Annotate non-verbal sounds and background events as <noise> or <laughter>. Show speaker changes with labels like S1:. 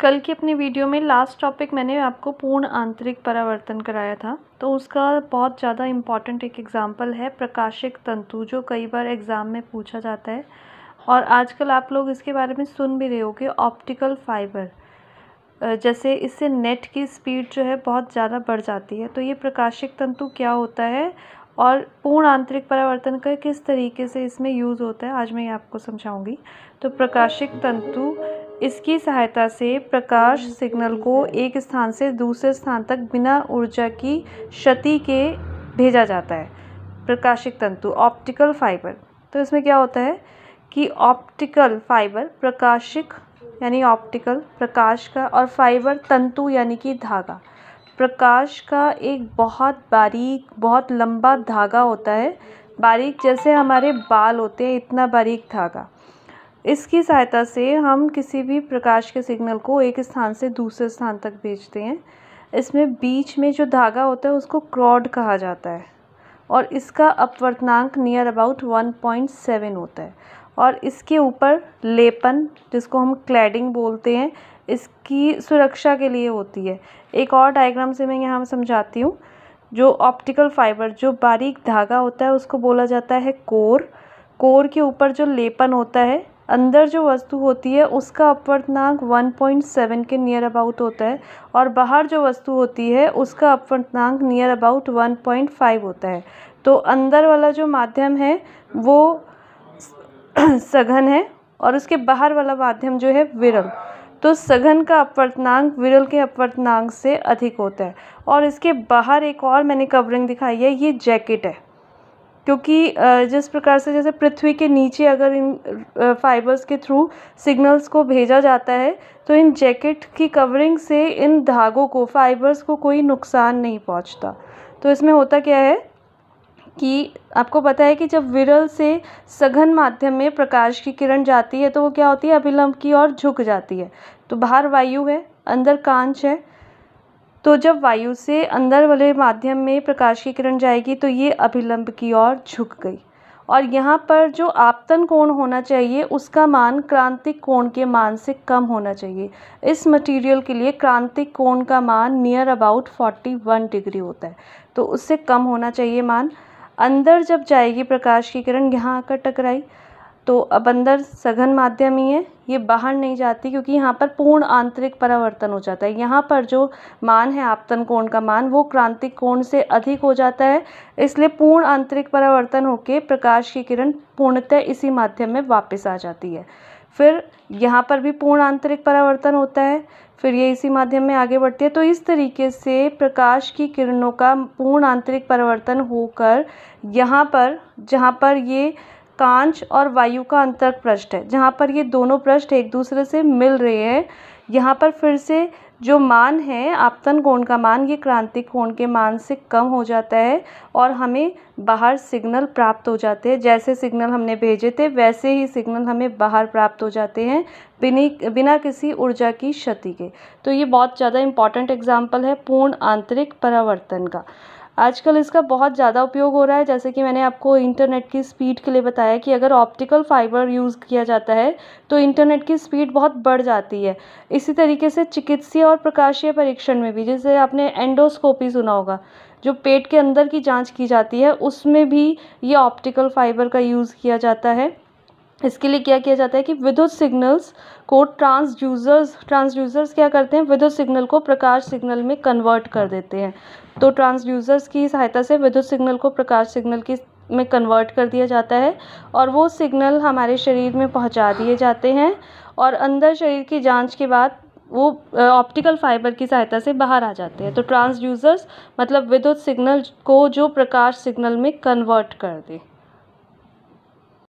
S1: कल की अपनी वीडियो में लास्ट टॉपिक मैंने आपको पूर्ण आंतरिक परावर्तन कराया था तो उसका बहुत ज़्यादा इम्पॉर्टेंट एक एग्ज़ाम्पल है प्रकाशिक तंतु जो कई बार एग्ज़ाम में पूछा जाता है और आजकल आप लोग इसके बारे में सुन भी रहे कि ऑप्टिकल फाइबर जैसे इससे नेट की स्पीड जो है बहुत ज़्यादा बढ़ जाती है तो ये प्रकाशिक तंतु क्या होता है और पूर्ण आंतरिक परावर्तन का किस तरीके से इसमें यूज़ होता है आज मैं ये आपको समझाऊंगी तो प्रकाशिक तंतु इसकी सहायता से प्रकाश हम्म। सिग्नल को एक स्थान से दूसरे स्थान तक बिना ऊर्जा की क्षति के भेजा जाता है प्रकाशिक तंतु ऑप्टिकल फाइबर तो इसमें क्या होता है कि ऑप्टिकल फाइबर प्रकाशिक यानी ऑप्टिकल प्रकाश का और फाइबर तंतु यानी कि धागा प्रकाश का एक बहुत बारीक बहुत लंबा धागा होता है बारीक जैसे हमारे बाल होते हैं इतना बारीक धागा इसकी सहायता से हम किसी भी प्रकाश के सिग्नल को एक स्थान से दूसरे स्थान तक भेजते हैं इसमें बीच में जो धागा होता है उसको क्रॉड कहा जाता है और इसका अपवर्तनांक नियर अबाउट 1.7 होता है और इसके ऊपर लेपन जिसको हम क्लैडिंग बोलते हैं इसकी सुरक्षा के लिए होती है एक और डायग्राम से मैं यहाँ समझाती हूँ जो ऑप्टिकल फाइबर जो बारीक धागा होता है उसको बोला जाता है कोर कोर के ऊपर जो लेपन होता है अंदर जो वस्तु होती है उसका अपवर्तनांक 1.7 के नियर अबाउट होता है और बाहर जो वस्तु होती है उसका अपवर्तनांक नियर अबाउट 1.5 होता है तो अंदर वाला जो माध्यम है वो <clears throat> सघन है और उसके बाहर वाला माध्यम जो है विरल तो सघन का अपवर्तनांक विरल के अपवर्तनांक से अधिक होता है और इसके बाहर एक और मैंने कवरिंग दिखाई है ये जैकेट है क्योंकि जिस प्रकार से जैसे पृथ्वी के नीचे अगर इन फ़ाइबर्स के थ्रू सिग्नल्स को भेजा जाता है तो इन जैकेट की कवरिंग से इन धागों को फ़ाइबर्स को कोई नुकसान नहीं पहुंचता तो इसमें होता क्या है कि आपको पता है कि जब विरल से सघन माध्यम में प्रकाश की किरण जाती है तो वो क्या होती है अभिलंब की ओर झुक जाती है तो बाहर वायु है अंदर कांच है तो जब वायु से अंदर वाले माध्यम में प्रकाश की किरण जाएगी तो ये अभिलंब की ओर झुक गई और यहाँ पर जो आपतन कोण होना चाहिए उसका मान क्रांतिक कोण के मान से कम होना चाहिए इस मटेरियल के लिए क्रांतिक कोण का मान नियर अबाउट 41 डिग्री होता है तो उससे कम होना चाहिए मान अंदर जब जाएगी प्रकाश की किरण यहाँ आकर टकराई तो अब अंदर सघन माध्यम ही है ये बाहर नहीं जाती क्योंकि यहाँ पर पूर्ण आंतरिक परावर्तन हो जाता है यहाँ पर जो मान है आपतन कोण का मान वो क्रांतिक कोण से अधिक हो जाता है इसलिए पूर्ण आंतरिक परावर्तन होकर प्रकाश की किरण पूर्णतः इसी माध्यम में वापस आ जाती है फिर यहाँ पर भी पूर्ण आंतरिक परावर्तन होता है फिर ये इसी माध्यम में आगे बढ़ती है तो इस तरीके से प्रकाश की किरणों का पूर्ण आंतरिक परावर्तन होकर यहाँ पर जहाँ पर ये कांच और वायु का अंतर पृष्ठ है जहाँ पर ये दोनों पृष्ठ एक दूसरे से मिल रहे हैं यहाँ पर फिर से जो मान है आपतन कोण का मान ये क्रांतिक कोण के मान से कम हो जाता है और हमें बाहर सिग्नल प्राप्त हो जाते हैं जैसे सिग्नल हमने भेजे थे वैसे ही सिग्नल हमें बाहर प्राप्त हो जाते हैं बिनी बिना किसी ऊर्जा की क्षति के तो ये बहुत ज़्यादा इम्पॉर्टेंट एग्जाम्पल है पूर्ण आंतरिक परावर्तन का आजकल इसका बहुत ज़्यादा उपयोग हो रहा है जैसे कि मैंने आपको इंटरनेट की स्पीड के लिए बताया कि अगर ऑप्टिकल फाइबर यूज़ किया जाता है तो इंटरनेट की स्पीड बहुत बढ़ जाती है इसी तरीके से चिकित्सीय और प्रकाशीय परीक्षण में भी जैसे आपने एंडोस्कोपी सुना होगा जो पेट के अंदर की जाँच की जाती है उसमें भी ये ऑप्टिकल फाइबर का यूज़ किया जाता है इसके लिए क्या किया जाता है कि विद्युत सिग्नल्स को ट्रांसड्यूज़र्स ट्रांसड्यूज़र्स क्या करते हैं विद्युत सिग्नल को प्रकाश सिग्नल में कन्वर्ट कर देते हैं तो ट्रांसड्यूज़र्स की सहायता से विद्युत सिग्नल को प्रकाश सिग्नल की में कन्वर्ट कर दिया जाता है और वो सिग्नल हमारे शरीर में पहुंचा दिए जाते हैं और अंदर शरीर की जांच के बाद वो ऑप्टिकल फाइबर की सहायता से बाहर आ जाते हैं तो ट्रांसड्यूज़र्स मतलब विद्युत सिग्नल को जो प्रकाश सिग्नल में कन्वर्ट कर दे